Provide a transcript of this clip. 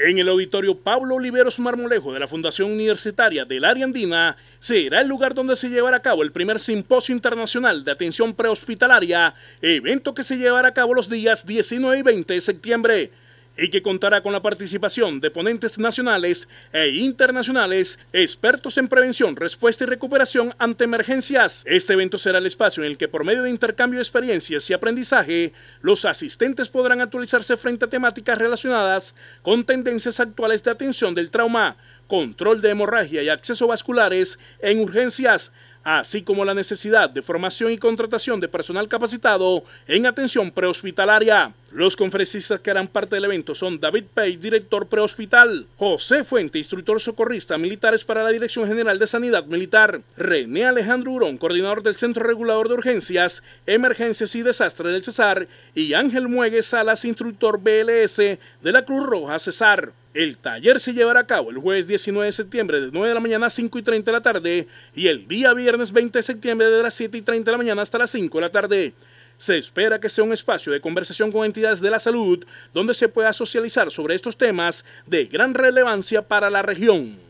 En el auditorio Pablo Oliveros Marmolejo de la Fundación Universitaria del Área Andina será el lugar donde se llevará a cabo el primer simposio internacional de atención prehospitalaria, evento que se llevará a cabo los días 19 y 20 de septiembre y que contará con la participación de ponentes nacionales e internacionales, expertos en prevención, respuesta y recuperación ante emergencias. Este evento será el espacio en el que por medio de intercambio de experiencias y aprendizaje, los asistentes podrán actualizarse frente a temáticas relacionadas con tendencias actuales de atención del trauma, control de hemorragia y acceso vasculares en urgencias, así como la necesidad de formación y contratación de personal capacitado en atención prehospitalaria. Los conferencistas que harán parte del evento son David Pay, director prehospital, José Fuente, instructor socorrista militares para la Dirección General de Sanidad Militar, René Alejandro Urón, coordinador del Centro Regulador de Urgencias, Emergencias y Desastres del Cesar, y Ángel Muegue Salas, instructor BLS de la Cruz Roja Cesar. El taller se llevará a cabo el jueves 19 de septiembre de 9 de la mañana a 5 y 30 de la tarde y el día viernes 20 de septiembre de las 7 y 30 de la mañana hasta las 5 de la tarde. Se espera que sea un espacio de conversación con entidades de la salud donde se pueda socializar sobre estos temas de gran relevancia para la región.